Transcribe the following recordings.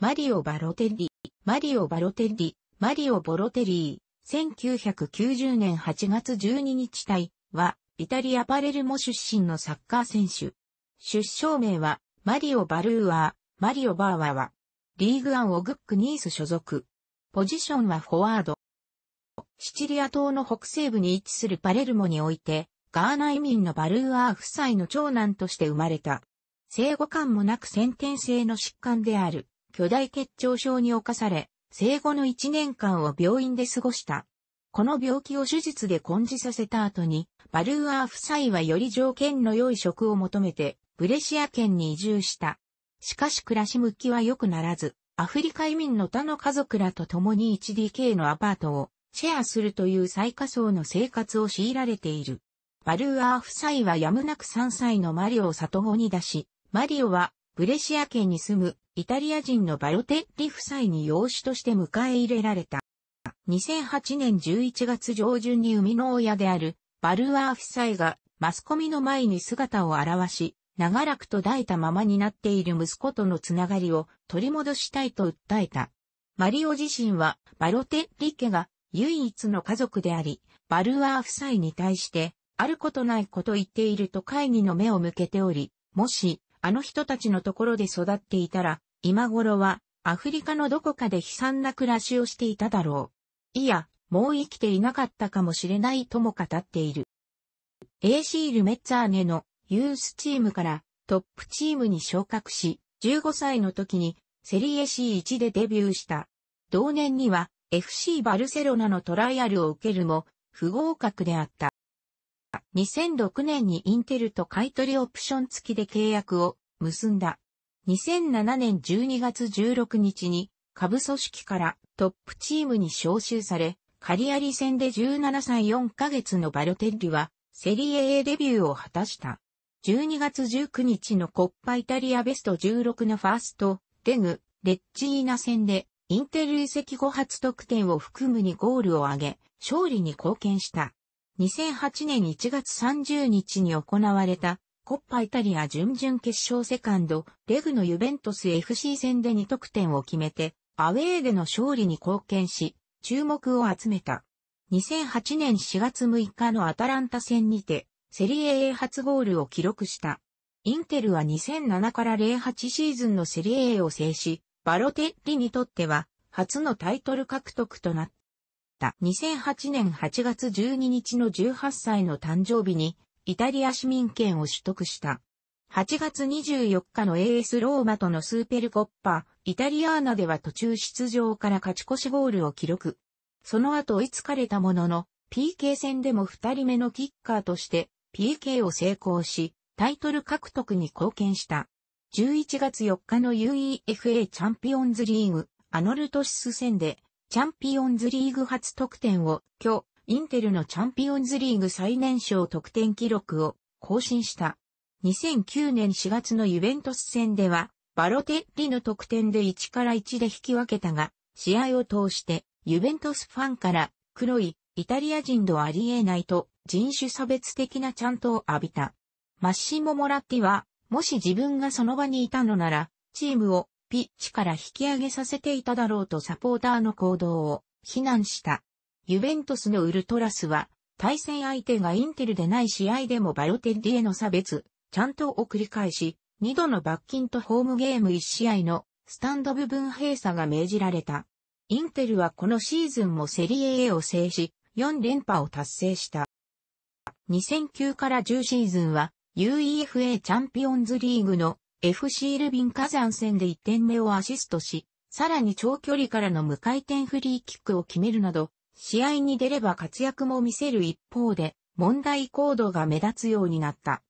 マリオ・バロテリリ、マリオ・バロテリリ、マリオ・ボロテリー、1990年8月12日隊は、イタリア・パレルモ出身のサッカー選手。出生名は、マリオ・バルーアー、マリオ・バーワは、リーグアン・オグック・ニース所属。ポジションはフォワード。シチリア島の北西部に位置するパレルモにおいて、ガーナ移民のバルーアー夫妻の長男として生まれた。生後感もなく先天性の疾患である。巨大結腸症に侵され、生後の1年間を病院で過ごした。この病気を手術で根治させた後に、バルーアー夫妻はより条件の良い職を求めて、ブレシア県に移住した。しかし暮らし向きは良くならず、アフリカ移民の他の家族らと共に 1DK のアパートをシェアするという最下層の生活を強いられている。バルーアー夫妻はやむなく3歳のマリオを里子に出し、マリオはブレシア県に住むイタリア人のバロテッリ夫妻に養子として迎え入れられた。2008年11月上旬に生みの親であるバルワー夫妻がマスコミの前に姿を現し、長らく途絶えたままになっている息子とのつながりを取り戻したいと訴えた。マリオ自身はバロテッリ家が唯一の家族であり、バルワー夫妻に対して、あることないこと言っていると会議の目を向けており、もし、あの人たちのところで育っていたら、今頃は、アフリカのどこかで悲惨な暮らしをしていただろう。いや、もう生きていなかったかもしれないとも語っている。A c ル・メッツァーネのユースチームからトップチームに昇格し、15歳の時にセリエ C1 でデビューした。同年には FC バルセロナのトライアルを受けるも不合格であった。2006年にインテルと買取オプション付きで契約を結んだ。2007年12月16日に下部組織からトップチームに招集され、カリアリ戦で17歳4ヶ月のバロテッリはセリエ A デビューを果たした。12月19日のコッパイタリアベスト16のファースト、デグ、レッジーナ戦でインテル移籍後初得点を含むにゴールを挙げ、勝利に貢献した。2008年1月30日に行われたコッパイタリア準々決勝セカンド、レグのユベントス FC 戦で2得点を決めて、アウェーでの勝利に貢献し、注目を集めた。2008年4月6日のアタランタ戦にて、セリエ A 初ゴールを記録した。インテルは2007から08シーズンのセリエ A を制し、バロテッリにとっては、初のタイトル獲得となった。。2008年8月12日の18歳の誕生日に、イタリア市民権を取得した。8月24日の AS ローマとのスーペルコッパ、イタリアーナでは途中出場から勝ち越しゴールを記録。その後追いつかれたものの、PK 戦でも2人目のキッカーとして PK を成功し、タイトル獲得に貢献した。11月4日の UEFA チャンピオンズリーグ、アノルトシス戦でチャンピオンズリーグ初得点を今日、インテルのチャンピオンズリーグ最年少得点記録を更新した。2009年4月のユベントス戦では、バロテッリの得点で1から1で引き分けたが、試合を通してユベントスファンから黒いイタリア人とありえないと人種差別的なチャントを浴びた。マッシモ・モラッティは、もし自分がその場にいたのなら、チームをピッチから引き上げさせていただろうとサポーターの行動を非難した。ユベントスのウルトラスは、対戦相手がインテルでない試合でもバロテッリへの差別、ちゃんとを繰り返し、2度の罰金とホームゲーム1試合のスタンド部分閉鎖が命じられた。インテルはこのシーズンもセリエ A を制し、4連覇を達成した。2009から10シーズンは UEFA チャンピオンズリーグの FC ルビン火山戦で1点目をアシストし、さらに長距離からの無回転フリーキックを決めるなど、試合に出れば活躍も見せる一方で、問題行動が目立つようになった。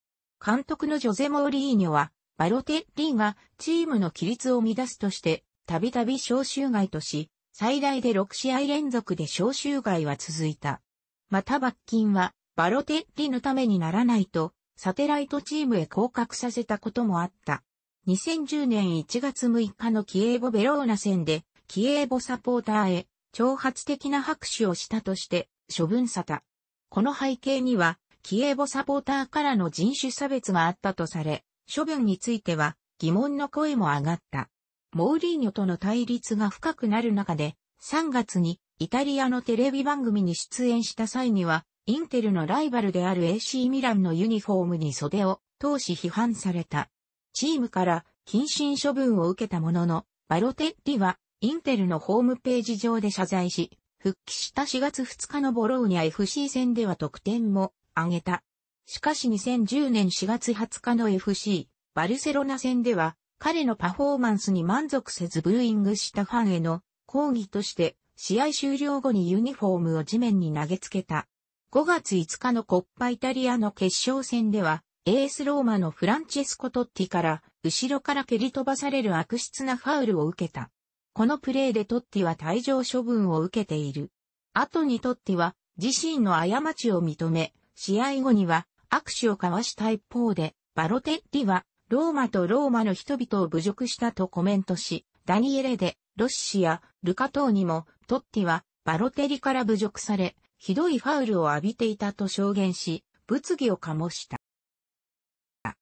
監督のジョゼ・モーリーニョは、バロテッリーがチームの規律を乱すとして、たびたび招集外とし、最大で6試合連続で招集外は続いた。また罰金は、バロテッリのためにならないと、サテライトチームへ降格させたこともあった。2010年1月6日のキエーボ・ベローナ戦で、キエーボサポーターへ、挑発的な拍手をしたとして、処分された。この背景には、キエーボサポーターからの人種差別があったとされ、処分については疑問の声も上がった。モーリーニョとの対立が深くなる中で、3月にイタリアのテレビ番組に出演した際には、インテルのライバルである AC ミランのユニフォームに袖を通し批判された。チームから謹慎処分を受けたものの、バロテッリはインテルのホームページ上で謝罪し、復帰した4月2日のボローニャ FC 戦では得点も挙げた。しかし2010年4月20日の FC、バルセロナ戦では、彼のパフォーマンスに満足せずブーイングしたファンへの抗議として、試合終了後にユニフォームを地面に投げつけた。5月5日のコッパイタリアの決勝戦では、エースローマのフランチェスコ・トッティから後ろから蹴り飛ばされる悪質なファウルを受けた。このプレーでトッティは退場処分を受けている。後にトッティは自身の過ちを認め、試合後には握手を交わした一方で、バロテッティはローマとローマの人々を侮辱したとコメントし、ダニエレでロッシやルカ等にもトッティはバロテリから侮辱され、ひどいファウルを浴びていたと証言し、物議を醸した。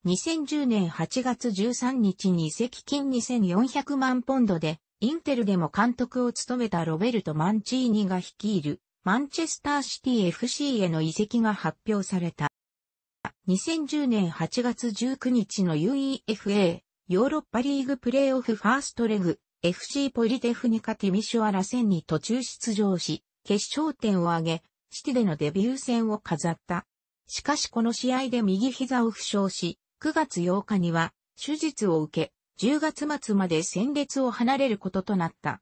2010年8月13日に移籍金2400万ポンドで、インテルでも監督を務めたロベルト・マンチーニが率いる、マンチェスターシティ FC への移籍が発表された。2010年8月19日の UEFA ヨーロッパリーグプレーオフファーストレグ FC ポリテフニカティミシュアラ戦に途中出場し、決勝点を挙げ、シティでのデビュー戦を飾った。しかしこの試合で右膝を負傷し、9月8日には手術を受け、10月末まで戦列を離れることとなった。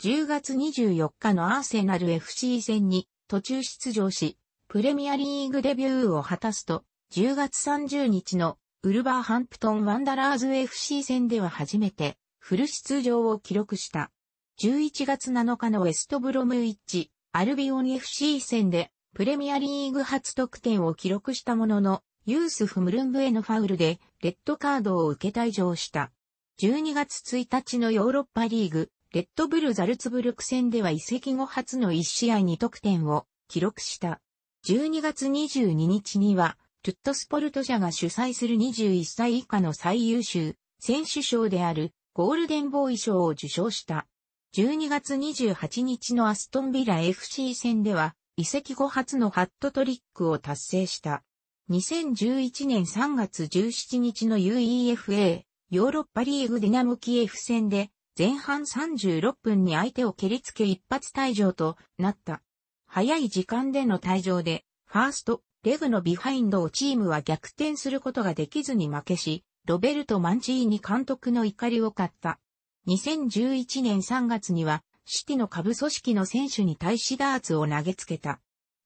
10月24日のアーセナル FC 戦に途中出場し、プレミアリーグデビューを果たすと、10月30日のウルバーハンプトンワンダラーズ FC 戦では初めてフル出場を記録した。11月7日のウェストブロムイッチ、アルビオン FC 戦でプレミアリーグ初得点を記録したものの、ユースフ・ムルンブへのファウルで、レッドカードを受け退場した。12月1日のヨーロッパリーグ、レッドブル・ザルツブルク戦では移籍後初の1試合に得点を記録した。12月22日には、トゥットスポルト社が主催する21歳以下の最優秀選手賞であるゴールデンボーイ賞を受賞した。12月28日のアストンビラ FC 戦では、移籍後初のハットトリックを達成した。2011年3月17日の UEFA ヨーロッパリーグディナムキエフ戦で前半36分に相手を蹴りつけ一発退場となった。早い時間での退場でファースト、レグのビハインドをチームは逆転することができずに負けし、ロベルト・マンチーニ監督の怒りを買った。2011年3月にはシティの下部組織の選手に対しダーツを投げつけた。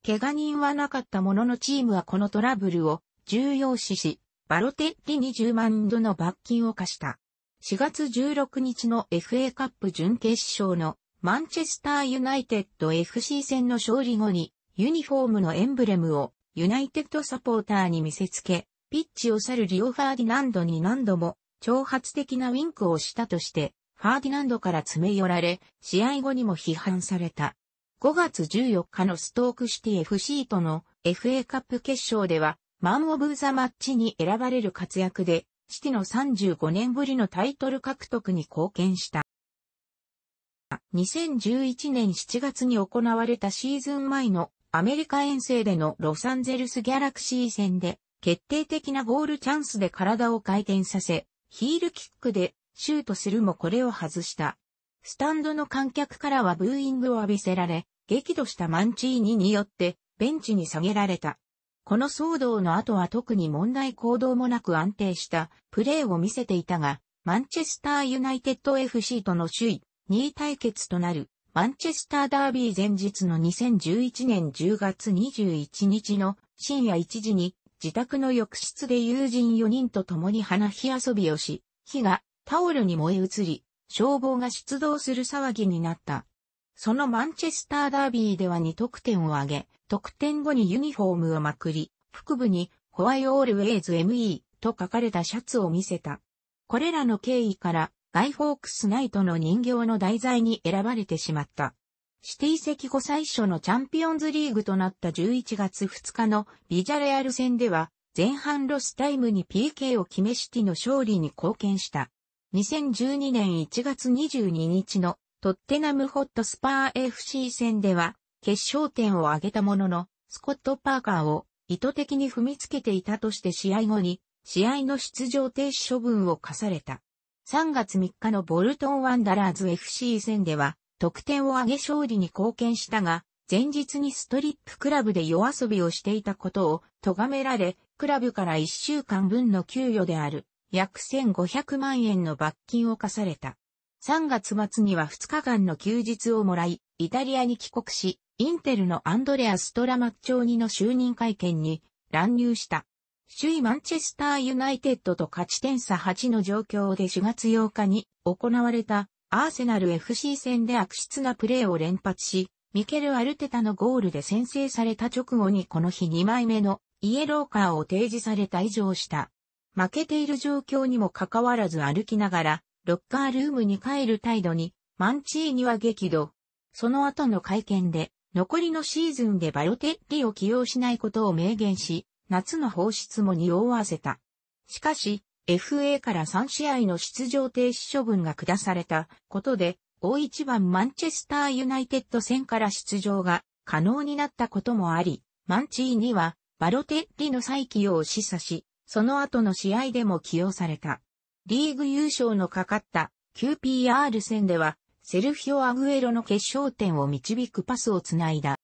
怪我人はなかったもののチームはこのトラブルを重要視し、バロテッリに10万ドの罰金を課した。4月16日の FA カップ準決勝のマンチェスターユナイテッド FC 戦の勝利後にユニフォームのエンブレムをユナイテッドサポーターに見せつけ、ピッチを去るリオ・ファーディナンドに何度も挑発的なウィンクをしたとしてファーディナンドから詰め寄られ、試合後にも批判された。5月14日のストークシティ FC との FA カップ決勝では、マン・オブ・ザ・マッチに選ばれる活躍で、シティの35年ぶりのタイトル獲得に貢献した。2011年7月に行われたシーズン前のアメリカ遠征でのロサンゼルスギャラクシー戦で決定的なゴールチャンスで体を回転させ、ヒールキックでシュートするもこれを外した。スタンドの観客からはブーイングを浴びせられ、激怒したマンチーニによってベンチに下げられた。この騒動の後は特に問題行動もなく安定したプレーを見せていたが、マンチェスターユナイテッド FC との首位2位対決となるマンチェスターダービー前日の2011年10月21日の深夜1時に自宅の浴室で友人4人と共に花火遊びをし、火がタオルに燃え移り、消防が出動する騒ぎになった。そのマンチェスターダービーでは2得点を挙げ、得点後にユニフォームをまくり、腹部に、ホワイオールウェイズ ME と書かれたシャツを見せた。これらの経緯から、ガイ・フォークス・ナイトの人形の題材に選ばれてしまった。シティ席後最初のチャンピオンズリーグとなった11月2日のビジャレアル戦では、前半ロスタイムに PK を決めシティの勝利に貢献した。2012年1月22日のトッテナムホットスパー FC 戦では決勝点を挙げたものの、スコット・パーカーを意図的に踏みつけていたとして試合後に試合の出場停止処分を課された。3月3日のボルトン・ワンダラーズ FC 戦では得点を挙げ勝利に貢献したが、前日にストリップクラブで夜遊びをしていたことを咎められ、クラブから1週間分の給与である約1500万円の罰金を課された。3月末には2日間の休日をもらい、イタリアに帰国し、インテルのアンドレア・ストラマッチョーニの就任会見に乱入した。首位マンチェスターユナイテッドと勝ち点差8の状況で4月8日に行われたアーセナル FC 戦で悪質なプレーを連発し、ミケル・アルテタのゴールで先制された直後にこの日2枚目のイエローカーを提示された以上した。負けている状況にもかかわらず歩きながら、ロッカールームに帰る態度に、マンチーニは激怒。その後の会見で、残りのシーズンでバロテッリを起用しないことを明言し、夏の放出も匂わせた。しかし、FA から3試合の出場停止処分が下されたことで、大一番マンチェスターユナイテッド戦から出場が可能になったこともあり、マンチーニはバロテッリの再起用を示唆し、その後の試合でも起用された。リーグ優勝のかかった QPR 戦では、セルフィオ・アグエロの決勝点を導くパスをつないだ。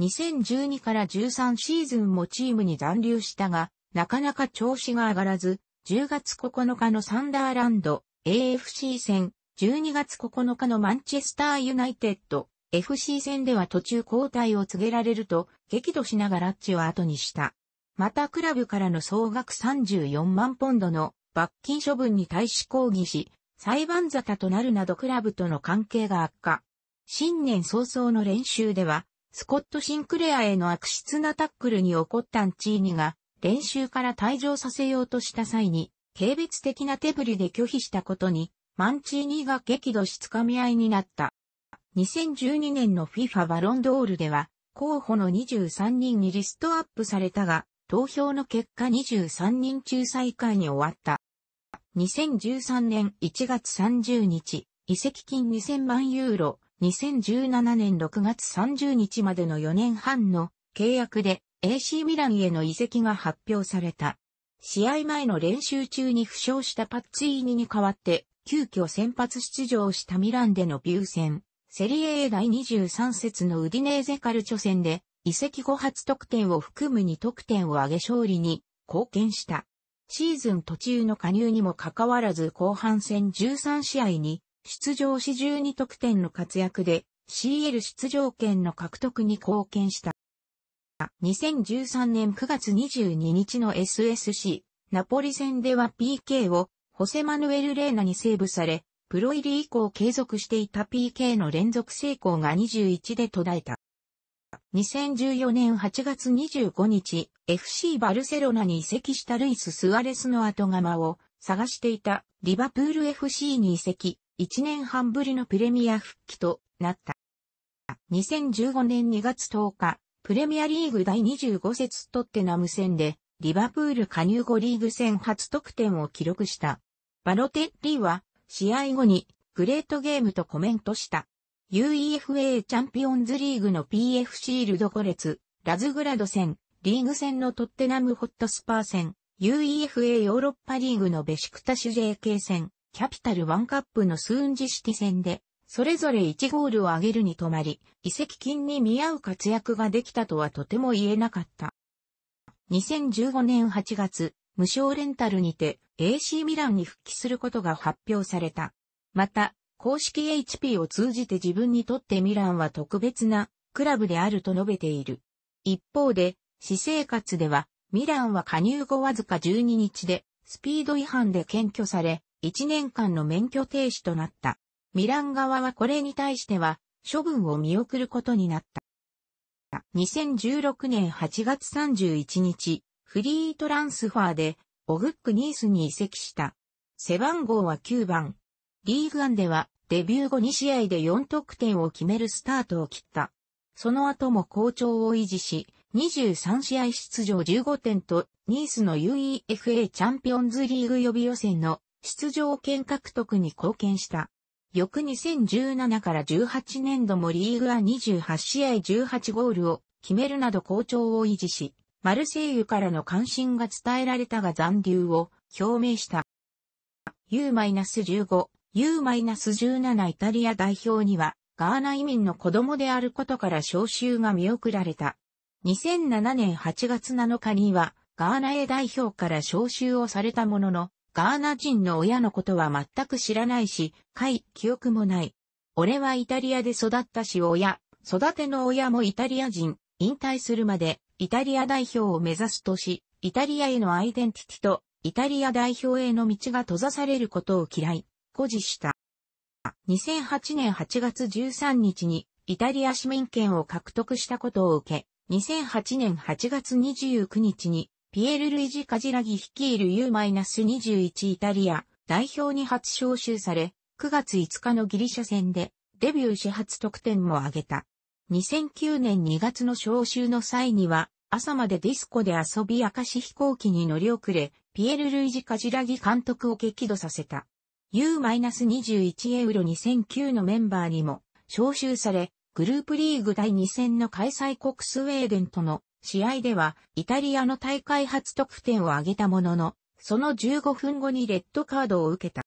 2012から13シーズンもチームに残留したが、なかなか調子が上がらず、10月9日のサンダーランド AFC 戦、12月9日のマンチェスターユナイテッド FC 戦では途中交代を告げられると、激怒しながらラッチを後にした。またクラブからの総額34万ポンドの罰金処分に対し抗議し、裁判沙汰となるなどクラブとの関係が悪化。新年早々の練習では、スコット・シンクレアへの悪質なタックルに起こったンチーニが、練習から退場させようとした際に、軽蔑的な手振りで拒否したことに、マンチーニが激怒しつかみ合いになった。2012年の FIFA バロンドールでは、候補の23人にリストアップされたが、投票の結果23人中最下位に終わった。2013年1月30日、移籍金2000万ユーロ、2017年6月30日までの4年半の契約で AC ミランへの移籍が発表された。試合前の練習中に負傷したパッツィーニに代わって、急遽先発出場したミランでのビュー戦、セリエ A 第23節のウディネーゼカルチョ戦で、移籍後初得点を含む2得点を挙げ勝利に貢献した。シーズン途中の加入にもかかわらず後半戦13試合に出場し12得点の活躍で CL 出場権の獲得に貢献した。2013年9月22日の SSC ナポリ戦では PK をホセマヌエル・レーナにセーブされ、プロ入り以降継続していた PK の連続成功が21で途絶えた。2014年8月25日、FC バルセロナに移籍したルイス・スアレスの後釜を探していたリバプール FC に移籍、1年半ぶりのプレミア復帰となった。2015年2月10日、プレミアリーグ第25節トッテナム戦で、リバプール加入後リーグ戦初得点を記録した。バロテッリは、試合後に、グレートゲームとコメントした。UEFA チャンピオンズリーグの PF シールドコレツ、ラズグラド戦、リーグ戦のトッテナムホットスパー戦、UEFA ヨーロッパリーグのベシクタシュ JK 戦、キャピタルワンカップのスーンジシティ戦で、それぞれ1ゴールを挙げるに止まり、移籍金に見合う活躍ができたとはとても言えなかった。2015年8月、無償レンタルにて AC ミランに復帰することが発表された。また、公式 HP を通じて自分にとってミランは特別なクラブであると述べている。一方で、私生活では、ミランは加入後わずか12日で、スピード違反で検挙され、1年間の免許停止となった。ミラン側はこれに対しては、処分を見送ることになった。2016年8月31日、フリートランスファーで、オグックニースに移籍した。背番号は9番。リーグ案では、デビュー後2試合で4得点を決めるスタートを切った。その後も好調を維持し、23試合出場15点と、ニースの UEFA チャンピオンズリーグ予備予選の出場権獲得に貢献した。翌2017から18年度もリーグは28試合18ゴールを決めるなど好調を維持し、マルセイユからの関心が伝えられたが残留を表明した。U-15 U-17 イタリア代表には、ガーナ移民の子供であることから招集が見送られた。2007年8月7日には、ガーナ A 代表から招集をされたものの、ガーナ人の親のことは全く知らないし、い記憶もない。俺はイタリアで育ったし親、育ての親もイタリア人、引退するまで、イタリア代表を目指すとし、イタリアへのアイデンティティと、イタリア代表への道が閉ざされることを嫌い、誇示した。2008年8月13日にイタリア市民権を獲得したことを受け、2008年8月29日にピエール・ルイジ・カジラギ率いる U-21 イタリア代表に初招集され、9月5日のギリシャ戦でデビューし初得点も挙げた。2009年2月の招集の際には、朝までディスコで遊び明石し飛行機に乗り遅れ、ピエール・ルイジ・カジラギ監督を激怒させた。U-21 エウロ2009のメンバーにも招集され、グループリーグ第2戦の開催国スウェーデンとの試合では、イタリアの大会初得点を挙げたものの、その15分後にレッドカードを受けた。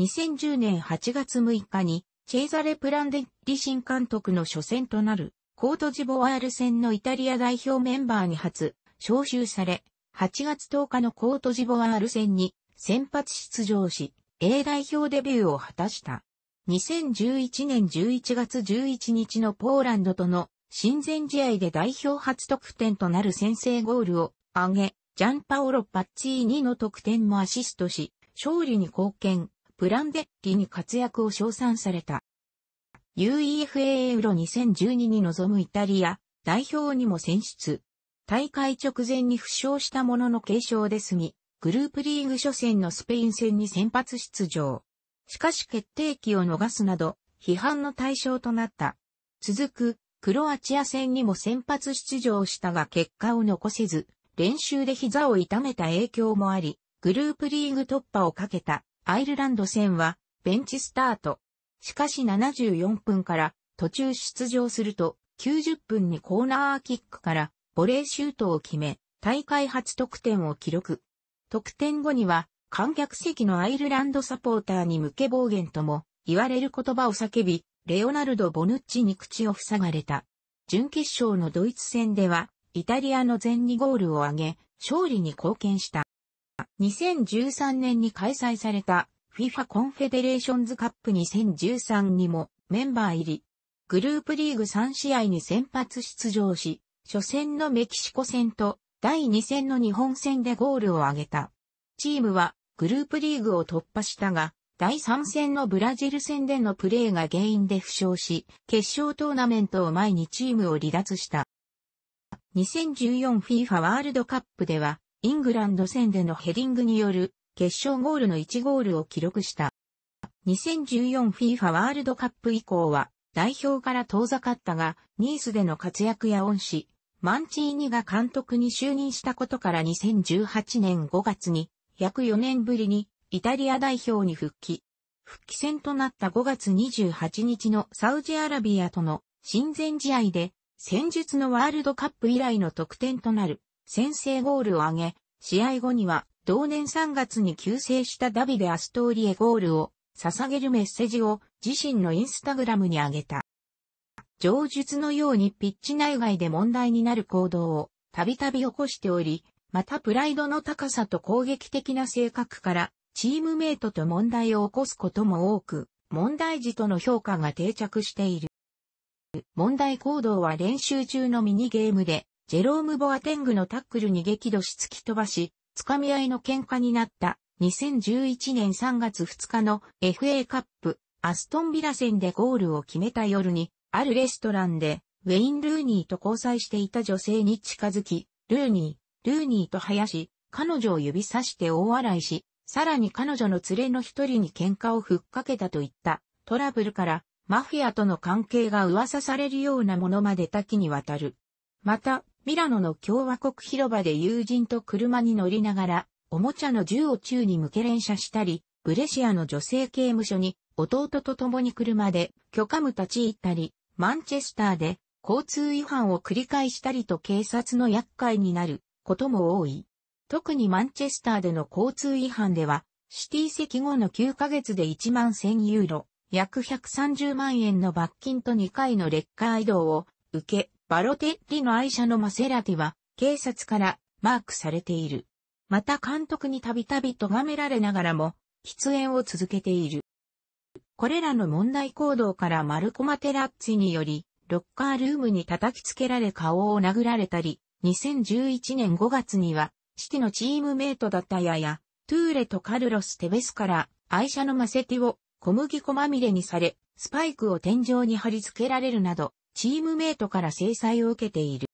2010年8月6日に、チェーザレ・プランデッリ新監督の初戦となる、コートジボワール戦のイタリア代表メンバーに初、招集され、8月10日のコートジボワール戦に先発出場し、A 代表デビューを果たした。2011年11月11日のポーランドとの親善試合で代表初得点となる先制ゴールを挙げ、ジャンパオロ・パッチーニの得点もアシストし、勝利に貢献、プランデッリに活躍を称賛された。UEFA ユーロ2012に臨むイタリア代表にも選出。大会直前に負傷したものの継承で済み、グループリーグ初戦のスペイン戦に先発出場。しかし決定機を逃すなど、批判の対象となった。続く、クロアチア戦にも先発出場したが結果を残せず、練習で膝を痛めた影響もあり、グループリーグ突破をかけたアイルランド戦はベンチスタート。しかし74分から途中出場すると90分にコーナーキックからボレーシュートを決め、大会初得点を記録。得点後には、観客席のアイルランドサポーターに向け暴言とも言われる言葉を叫び、レオナルド・ボヌッチに口を塞がれた。準決勝のドイツ戦では、イタリアの全2ゴールを挙げ、勝利に貢献した。2013年に開催された FIFA コンフェデレーションズカップ2013にもメンバー入り。グループリーグ3試合に先発出場し、初戦のメキシコ戦と第2戦の日本戦でゴールを挙げた。チームはグループリーグを突破したが、第3戦のブラジル戦でのプレーが原因で負傷し、決勝トーナメントを前にチームを離脱した。2014FIFA ワールドカップでは、イングランド戦でのヘディングによる決勝ゴールの1ゴールを記録した。2014FIFA ワールドカップ以降は、代表から遠ざかったが、ニースでの活躍や恩師、マンチーニが監督に就任したことから2018年5月に、約4年ぶりにイタリア代表に復帰。復帰戦となった5月28日のサウジアラビアとの親善試合で、戦術のワールドカップ以来の得点となる先制ゴールを挙げ、試合後には同年3月に急成したダビデ・アストーリエゴールを捧げるメッセージを自身のインスタグラムに上げた。上述のようにピッチ内外で問題になる行動をたびたび起こしており、またプライドの高さと攻撃的な性格からチームメイトと問題を起こすことも多く、問題児との評価が定着している。問題行動は練習中のミニゲームで、ジェローム・ボアテングのタックルに激怒し突き飛ばし、掴み合いの喧嘩になった2011年3月2日の FA カップアストンビラ戦でゴールを決めた夜にあるレストランで、ウェイン・ルーニーと交際していた女性に近づき、ルーニー、ルーニーと林、彼女を指さして大笑いし、さらに彼女の連れの一人に喧嘩を吹っかけたといったトラブルから、マフィアとの関係が噂されるようなものまで多岐にわたる。また、ミラノの共和国広場で友人と車に乗りながら、おもちゃの銃を宙に向け連射したり、ブレシアの女性刑務所に弟と共に車で許可無立ち行ったり、マンチェスターで交通違反を繰り返したりと警察の厄介になることも多い。特にマンチェスターでの交通違反では、シティ席後の9ヶ月で1万1000ユーロ、約130万円の罰金と2回のレッカー移動を受け、バロテッリの愛車のマセラティは警察からマークされている。また監督にたびたび咎められながらも、喫煙を続けている。これらの問題行動からマルコ・マテラッツィにより、ロッカールームに叩きつけられ顔を殴られたり、2011年5月には、シティのチームメイトだったやや、トゥーレとカルロス・テベスから愛車のマセティを小麦粉まみれにされ、スパイクを天井に貼り付けられるなど、チームメイトから制裁を受けている。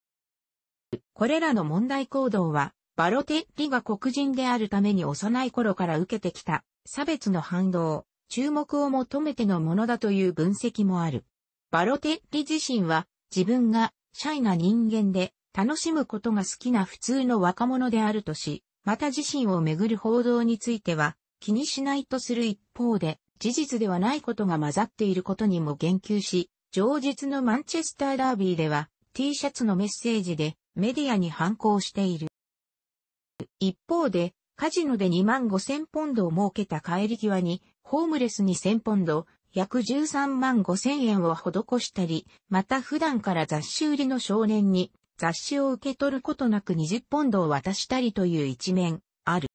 これらの問題行動は、バロテッリが黒人であるために幼い頃から受けてきた差別の反動、注目を求めてのものだという分析もある。バロテッリ自身は自分がシャイな人間で楽しむことが好きな普通の若者であるとし、また自身をめぐる報道については気にしないとする一方で、事実ではないことが混ざっていることにも言及し、上日のマンチェスターダービーでは T シャツのメッセージでメディアに反抗している。一方で、カジノで2万5千ポンドを設けた帰り際にホームレスに1000ポンド、約13万5千円を施したり、また普段から雑誌売りの少年に雑誌を受け取ることなく20ポンドを渡したりという一面、ある。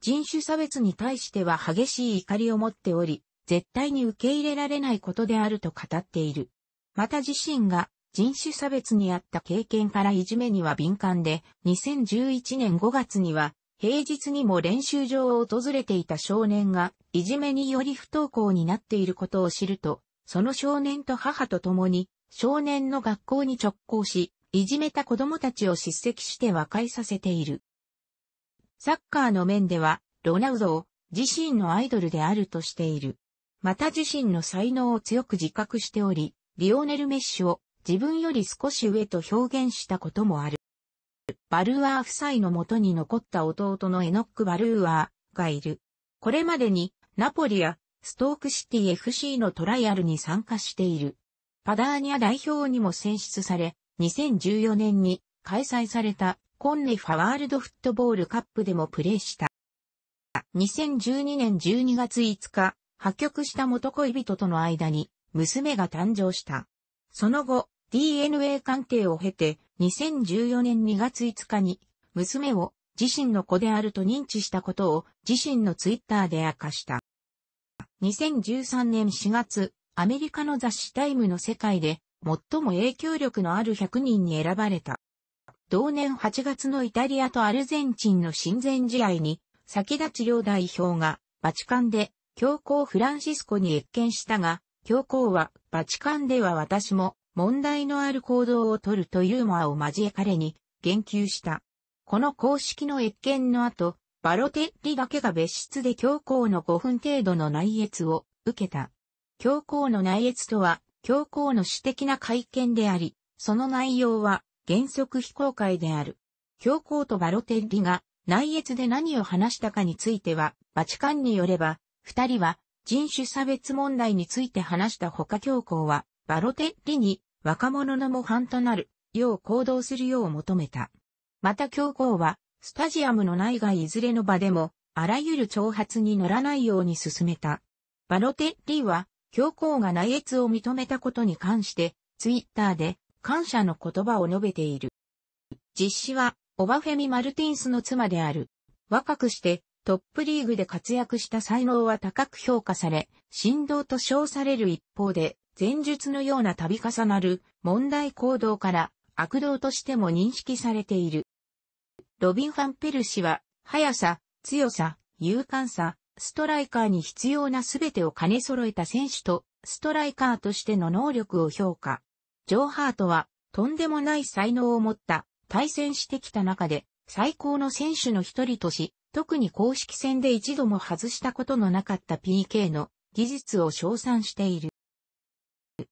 人種差別に対しては激しい怒りを持っており、絶対に受け入れられないことであると語っている。また自身が人種差別にあった経験からいじめには敏感で、2011年5月には平日にも練習場を訪れていた少年が、いじめにより不登校になっていることを知ると、その少年と母と共に、少年の学校に直行し、いじめた子供たちを叱責して和解させている。サッカーの面では、ロナウドを自身のアイドルであるとしている。また自身の才能を強く自覚しており、リオネル・メッシュを自分より少し上と表現したこともある。バルアー夫妻のもとに残った弟のエノック・バルーアーがいる。これまでにナポリやストークシティ FC のトライアルに参加している。パダーニャ代表にも選出され、2014年に開催されたコンネファワールドフットボールカップでもプレーした。2012年12月5日、破局した元恋人との間に娘が誕生した。その後、DNA 鑑定を経て、2014年2月5日に、娘を自身の子であると認知したことを自身のツイッターで明かした。2013年4月、アメリカの雑誌タイムの世界で最も影響力のある100人に選ばれた。同年8月のイタリアとアルゼンチンの親善試合に、先立ち両代表がバチカンで教皇フランシスコに謁見したが、教皇はバチカンでは私も問題のある行動をとるとユーモアを交え彼に言及した。この公式の越見の後、バロテッリだけが別室で教皇の5分程度の内越を受けた。教皇の内越とは、教皇の私的な会見であり、その内容は原則非公開である。教皇とバロテッリが内越で何を話したかについては、バチカンによれば、二人は人種差別問題について話した他教皇は、バロテッリに若者の模範となるよう行動するよう求めた。また教皇は、スタジアムの内外いずれの場でも、あらゆる挑発に乗らないように進めた。バロテッリは、教皇が内越を認めたことに関して、ツイッターで感謝の言葉を述べている。実施は、オバフェミ・マルティンスの妻である。若くして、トップリーグで活躍した才能は高く評価され、振動と称される一方で、前述のような度重なる問題行動から悪道としても認識されている。ロビン・ファンペル氏は、速さ、強さ、勇敢さ、ストライカーに必要な全てを兼ね揃えた選手と、ストライカーとしての能力を評価。ジョー・ハートは、とんでもない才能を持った、対戦してきた中で、最高の選手の一人とし、特に公式戦で一度も外したことのなかった PK の技術を称賛している。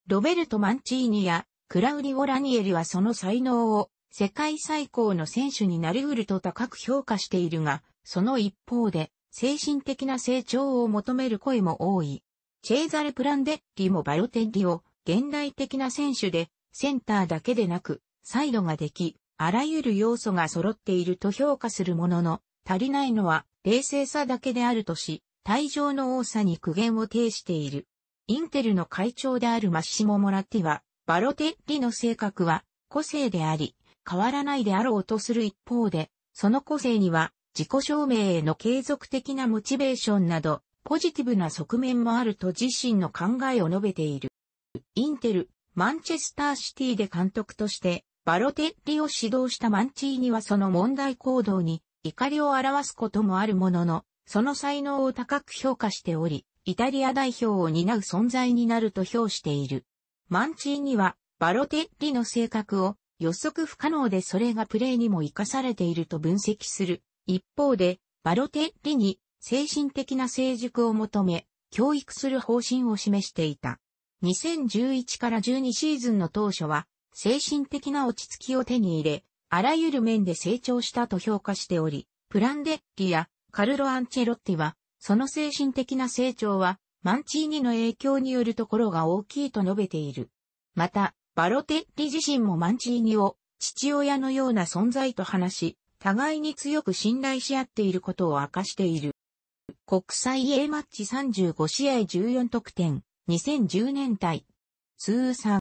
ロベルト・マンチーニやクラウディオ・ラニエリはその才能を世界最高の選手になり得ると高く評価しているが、その一方で精神的な成長を求める声も多い。チェーザル・プランデッリもバロテッリを現代的な選手でセンターだけでなくサイドができ、あらゆる要素が揃っていると評価するものの、足りないのは冷静さだけであるとし、退場の多さに苦言を呈している。インテルの会長であるマッシモ・モラティは、バロテッリの性格は個性であり、変わらないであろうとする一方で、その個性には自己証明への継続的なモチベーションなど、ポジティブな側面もあると自身の考えを述べている。インテル、マンチェスターシティで監督として、バロテッリを指導したマンチーにはその問題行動に怒りを表すこともあるものの、その才能を高く評価しており、イタリア代表を担う存在になると評している。マンチーニは、バロテッリの性格を予測不可能でそれがプレーにも活かされていると分析する。一方で、バロテッリに精神的な成熟を求め、教育する方針を示していた。2011から12シーズンの当初は、精神的な落ち着きを手に入れ、あらゆる面で成長したと評価しており、プランデッリやカルロ・アンチェロッティは、その精神的な成長は、マンチーニの影響によるところが大きいと述べている。また、バロテッリ自身もマンチーニを父親のような存在と話し、互いに強く信頼し合っていることを明かしている。国際 A マッチ35試合14得点、2010年代。通算。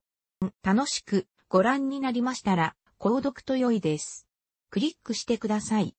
楽しくご覧になりましたら、購読と良いです。クリックしてください。